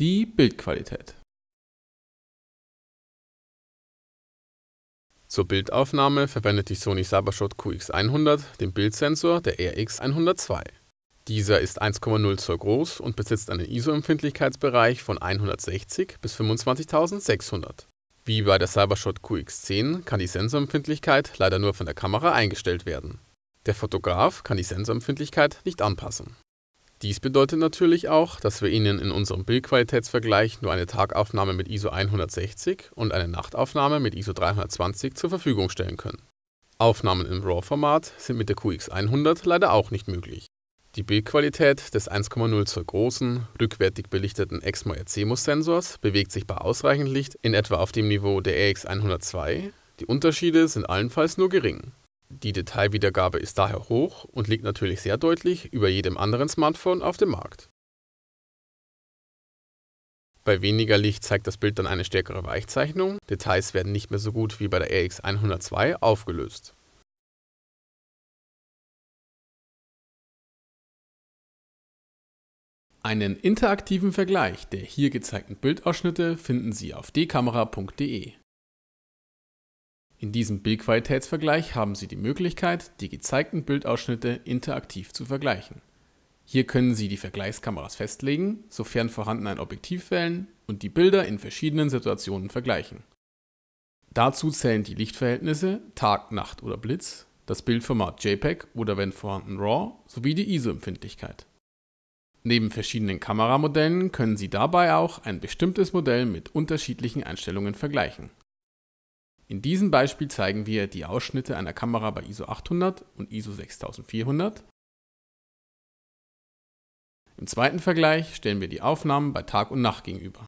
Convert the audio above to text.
die Bildqualität. Zur Bildaufnahme verwendet die Sony Cybershot QX100 den Bildsensor der RX102. Dieser ist 1,0 Zoll groß und besitzt einen ISO-Empfindlichkeitsbereich von 160 bis 25600. Wie bei der Cybershot QX10 kann die Sensorempfindlichkeit leider nur von der Kamera eingestellt werden. Der Fotograf kann die Sensorempfindlichkeit nicht anpassen dies bedeutet natürlich auch, dass wir Ihnen in unserem Bildqualitätsvergleich nur eine Tagaufnahme mit ISO 160 und eine Nachtaufnahme mit ISO 320 zur Verfügung stellen können. Aufnahmen im RAW-Format sind mit der QX100 leider auch nicht möglich. Die Bildqualität des 1,0 Zoll großen, rückwärtig belichteten EXMOR CMOS Sensors bewegt sich bei ausreichend Licht in etwa auf dem Niveau der EX102, die Unterschiede sind allenfalls nur gering. Die Detailwiedergabe ist daher hoch und liegt natürlich sehr deutlich über jedem anderen Smartphone auf dem Markt. Bei weniger Licht zeigt das Bild dann eine stärkere Weichzeichnung, Details werden nicht mehr so gut wie bei der RX102 aufgelöst. Einen interaktiven Vergleich der hier gezeigten Bildausschnitte finden Sie auf dkamera.de. In diesem Bildqualitätsvergleich haben Sie die Möglichkeit, die gezeigten Bildausschnitte interaktiv zu vergleichen. Hier können Sie die Vergleichskameras festlegen, sofern vorhanden ein Objektiv wählen und die Bilder in verschiedenen Situationen vergleichen. Dazu zählen die Lichtverhältnisse Tag, Nacht oder Blitz, das Bildformat JPEG oder wenn vorhanden RAW sowie die ISO-Empfindlichkeit. Neben verschiedenen Kameramodellen können Sie dabei auch ein bestimmtes Modell mit unterschiedlichen Einstellungen vergleichen. In diesem Beispiel zeigen wir die Ausschnitte einer Kamera bei ISO 800 und ISO 6400. Im zweiten Vergleich stellen wir die Aufnahmen bei Tag und Nacht gegenüber.